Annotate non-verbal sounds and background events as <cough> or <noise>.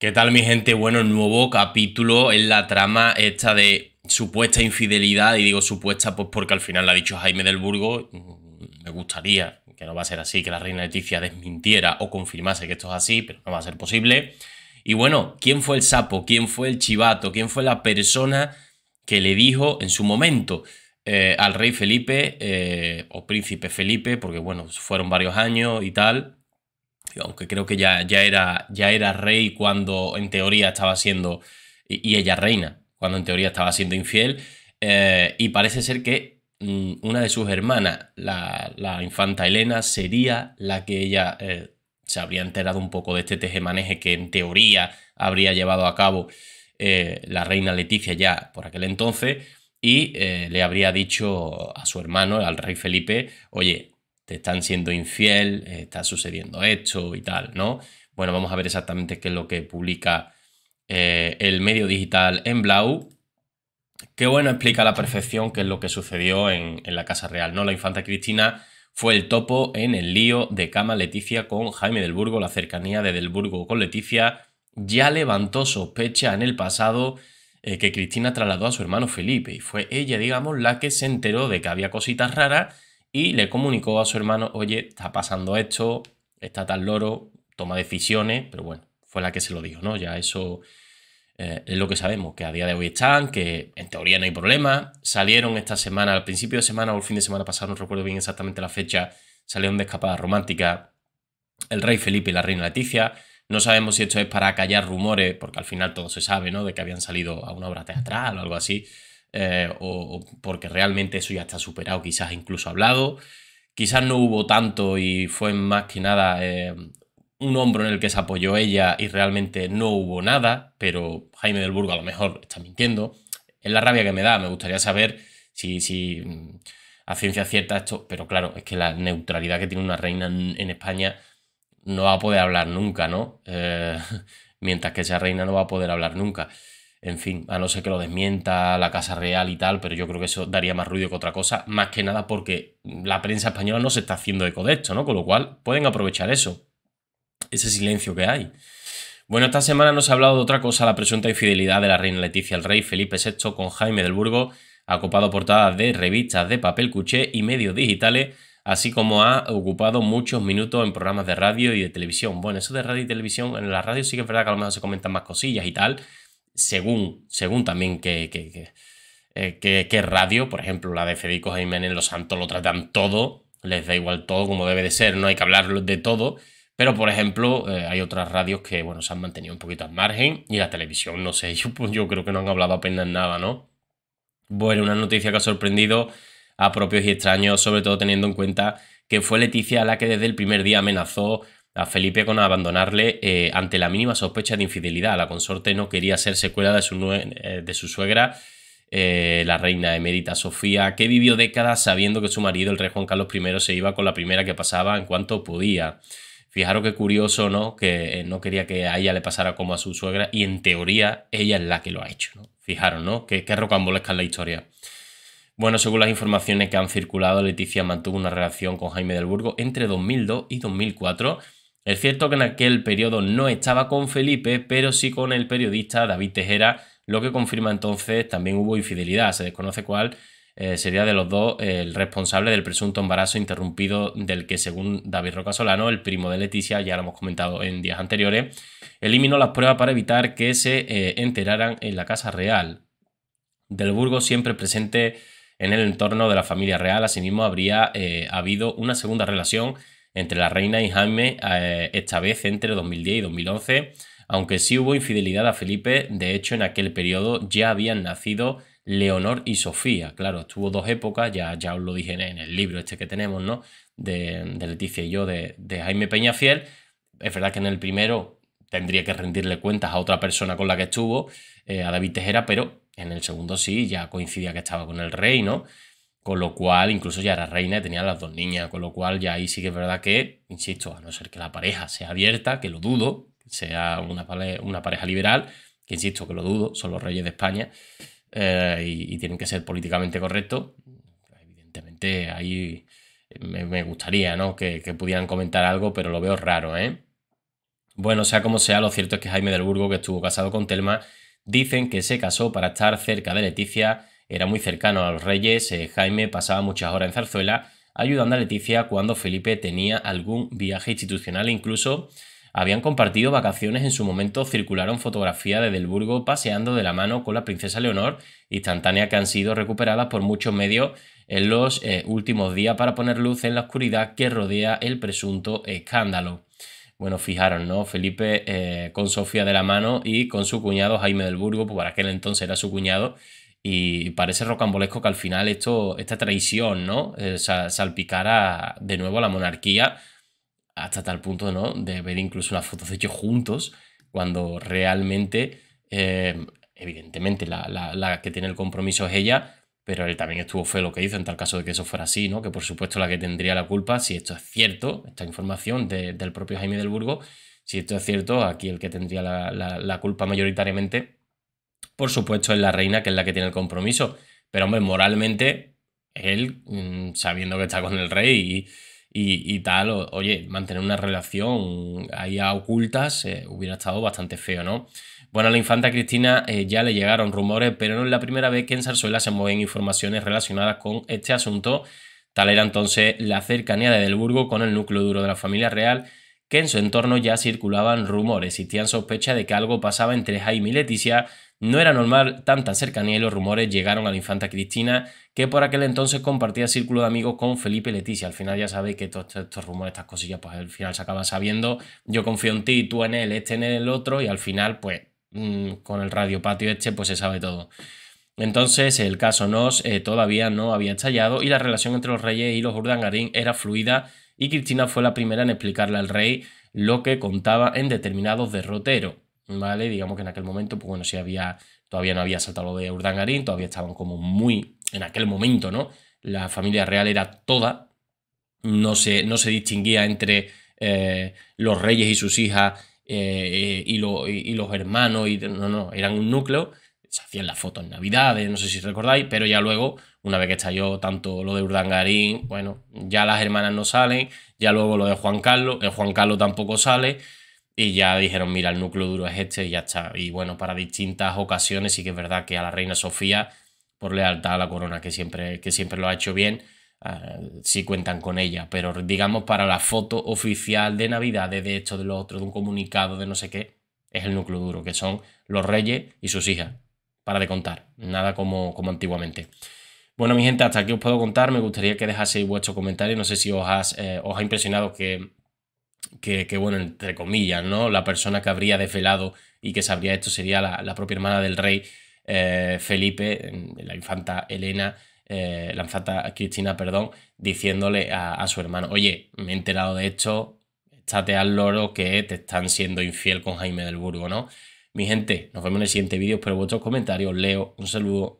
¿Qué tal mi gente? Bueno, nuevo capítulo en la trama esta de supuesta infidelidad, y digo supuesta pues porque al final la ha dicho Jaime del Burgo, mm, me gustaría que no va a ser así, que la reina Leticia desmintiera o confirmase que esto es así, pero no va a ser posible. Y bueno, ¿quién fue el sapo? ¿Quién fue el chivato? ¿Quién fue la persona que le dijo en su momento eh, al rey Felipe eh, o príncipe Felipe? Porque bueno, fueron varios años y tal, aunque creo que ya, ya, era, ya era rey cuando en teoría estaba siendo, y, ella reina, cuando en teoría estaba siendo infiel, eh, y parece ser que mm, una de sus hermanas, la, infanta Elena, sería la que ella eh, se habría enterado un poco de este tejemaneje que en teoría habría llevado a cabo eh, la reina Leticia ya por aquel entonces, y le habría dicho a su hermano, al rey Felipe, oye, te están siendo infiel, eh, está sucediendo esto y tal, ¿no? Bueno, vamos a ver exactamente qué es lo que publica eh, el medio digital en Blau, qué bueno, explica a la perfección qué es lo que sucedió en, la Casa Real, ¿no? La infanta Cristina fue el topo en el lío de cama Leticia con Jaime del Burgo, la cercanía de del Burgo con Leticia ya levantó sospecha en el pasado eh, que Cristina trasladó a su hermano Felipe y fue ella, digamos, la que se enteró de que había cositas raras y le comunicó a su hermano, oye, está pasando esto, está tal loro, toma decisiones, pero bueno, fue la que se lo dijo, ¿no? Ya eso eh, es lo que sabemos, que a día de hoy están, que en teoría no hay problema, salieron esta semana, al principio de semana o el fin de semana pasado, no recuerdo bien exactamente la fecha, salieron de escapada romántica el rey Felipe y la reina Leticia, no sabemos si esto es para callar rumores, porque al final todo se sabe, ¿no? De que habían salido a una obra teatral o algo así. Eh, o, porque realmente eso ya está superado, quizás incluso hablado. Quizás no hubo tanto y fue más que nada eh, un hombro en el que se apoyó ella y realmente no hubo nada, pero Jaime del Burgo a lo mejor está mintiendo. Es la rabia que me da, me gustaría saber si, mm, a ciencia cierta esto, pero claro, es que la neutralidad que tiene una reina en, España no va a poder hablar nunca, ¿no? Eh, <laughs> mientras que esa reina no va a poder hablar nunca. En fin, a no ser que lo desmienta la Casa Real y tal, pero yo creo que eso daría más ruido que otra cosa, más que nada porque la prensa española no se está haciendo eco de esto, ¿no? Con lo cual pueden aprovechar eso, ese silencio que hay. Bueno, esta semana nos ha hablado de otra cosa, la presunta infidelidad de la reina Leticia al rey Felipe VI con Jaime del Burgo, ha copado portadas de revistas de papel cuché y medios digitales, así como ha ocupado muchos minutos en programas de radio y de televisión. Bueno, eso de radio y televisión, en la radio sí que es verdad que a lo mejor se comentan más cosillas y tal, según, según también que, que, que eh, radio, por ejemplo, la de Federico en Los Santos lo tratan todo, les da igual todo como debe de ser, no hay que hablar de todo, pero por ejemplo, eh, hay otras radios que, bueno, se han mantenido un poquito al margen y la televisión, no sé, <laughs> yo, pues, yo creo que no han hablado apenas nada, ¿no? Bueno, una noticia que ha sorprendido a propios y extraños, sobre todo teniendo en cuenta que fue Leticia la que desde el primer día amenazó a Felipe con abandonarle eh, ante la mínima sospecha de infidelidad. La consorte no quería ser secuela de su, eh, de su suegra, eh, la reina emérita Sofía, que vivió décadas sabiendo que su marido, el rey Juan Carlos I, se iba con la primera que pasaba en cuanto podía. Fijaros qué curioso, ¿no? Que no quería que a ella le pasara como a su suegra y en teoría ella es la que lo ha hecho, ¿no? Fijaros, ¿no? Qué, qué rocambolesca es la historia. Bueno, según las informaciones que han circulado, Leticia mantuvo una relación con Jaime del Burgo entre 2002 y 2004 es cierto que en aquel periodo no estaba con Felipe, pero sí con el periodista David Tejera, lo que confirma entonces también hubo infidelidad, se desconoce cuál eh, sería de los dos el responsable del presunto embarazo interrumpido del que según David Roca Solano, el primo de Leticia, ya lo hemos comentado en días anteriores, eliminó las pruebas para evitar que se eh, enteraran en la Casa Real. Del Burgo siempre presente en el entorno de la familia real, asimismo habría eh, habido una segunda relación entre la reina y Jaime, eh, esta vez entre 2010 y 2011, aunque sí hubo infidelidad a Felipe, de hecho en aquel periodo ya habían nacido Leonor y Sofía. Claro, estuvo dos épocas, ya, ya os lo dije en el libro este que tenemos, ¿no? De, de Leticia y yo, de, de Jaime Peñafiel. Es verdad que en el primero tendría que rendirle cuentas a otra persona con la que estuvo, eh, a David Tejera, pero en el segundo sí, ya coincidía que estaba con el rey, ¿no? Con lo cual, incluso ya era reina y tenía las dos niñas, con lo cual ya ahí sí que es verdad que, insisto, a no ser que la pareja sea abierta, que lo dudo, sea una, una pareja liberal, que insisto que lo dudo, son los reyes de España eh, y, tienen que ser políticamente correctos, evidentemente ahí me, gustaría ¿no? Que, pudieran comentar algo, pero lo veo raro, ¿eh? Bueno, sea como sea, lo cierto es que Jaime del Burgo, que estuvo casado con Telma, dicen que se casó para estar cerca de Leticia era muy cercano a los reyes, eh, Jaime pasaba muchas horas en Zarzuela ayudando a Leticia cuando Felipe tenía algún viaje institucional, e incluso habían compartido vacaciones en su momento, circularon fotografías de Delburgo paseando de la mano con la princesa Leonor, instantánea que han sido recuperadas por muchos medios en los eh, últimos días para poner luz en la oscuridad que rodea el presunto escándalo. Bueno, fijaron, ¿no? Felipe eh, con Sofía de la mano y con su cuñado Jaime del Burgo, pues para aquel entonces era su cuñado, y parece rocambolesco que al final esto, esta traición, ¿no? Eh, salpicara de nuevo a la monarquía hasta tal punto, ¿no? De ver incluso una foto hechas juntos, cuando realmente, eh, evidentemente, la, que tiene el compromiso es ella, pero él también estuvo feo lo que hizo en tal caso de que eso fuera así, ¿no? Que por supuesto la que tendría la culpa, si esto es cierto, esta información del propio Jaime del Burgo, si esto es cierto, aquí el que tendría la, la culpa mayoritariamente por supuesto es la reina, que es la que tiene el compromiso. Pero hombre, moralmente, él, mm, sabiendo que está con el rey y, tal, oye, mantener una relación ahí a ocultas eh, hubiera estado bastante feo, ¿no? Bueno, a la infanta Cristina eh, ya le llegaron rumores, pero no es la primera vez que en Zarzuela se mueven informaciones relacionadas con este asunto. Tal era entonces la cercanía de Edelburgo con el núcleo duro de la familia real que en su entorno ya circulaban rumores, existían sospechas de que algo pasaba entre Jaime y Leticia, no era normal tanta cercanía y los rumores llegaron a la infanta Cristina, que por aquel entonces compartía círculo de amigos con Felipe y Leticia. Al final ya sabéis que todos estos rumores, estas cosillas, pues al final se acaba sabiendo, yo confío en ti, tú en él, este en el otro, y al final pues mm, con el radiopatio este pues se sabe todo. Entonces el caso Nos eh, todavía no había estallado y la relación entre los reyes y los Urdangarín era fluida y Cristina fue la primera en explicarle al rey lo que contaba en determinados derroteros, ¿vale? Digamos que en aquel momento, pues bueno, si había, todavía no había saltado de Urdangarín, todavía estaban como muy, en aquel momento, ¿no? La familia real era toda, no se, no se distinguía entre eh, los reyes y sus hijas eh, eh, y, y, los hermanos, y, no, no, eran un núcleo, se hacían las fotos en Navidades, no sé si recordáis, pero ya luego, una vez que estalló tanto lo de Urdangarín, bueno, ya las hermanas no salen, ya luego lo de Juan Carlos, el Juan Carlos tampoco sale, y ya dijeron, mira, el núcleo duro es este y ya está. Y bueno, para distintas ocasiones sí que es verdad que a la reina Sofía, por lealtad a la corona, que siempre, que siempre lo ha hecho bien, ah, sí cuentan con ella, pero digamos para la foto oficial de Navidad, de hecho de los otro, de un comunicado, de no sé qué, es el núcleo duro, que son los reyes y sus hijas para de contar, nada como, como antiguamente. Bueno, mi gente, hasta aquí os puedo contar. Me gustaría que dejaseis vuestro comentario. No sé si os, eh, os ha impresionado que, bueno, entre comillas, ¿no? La persona que habría desvelado y que sabría esto sería la, propia hermana del rey, eh, Felipe, la infanta Elena, eh, la infanta Cristina, perdón, diciéndole a, a, su hermano, oye, me he enterado de esto, estate al loro que te están siendo infiel con Jaime del Burgo, ¿no? Mi gente, nos vemos en el siguiente vídeo. Espero vuestros comentarios. Leo, un saludo.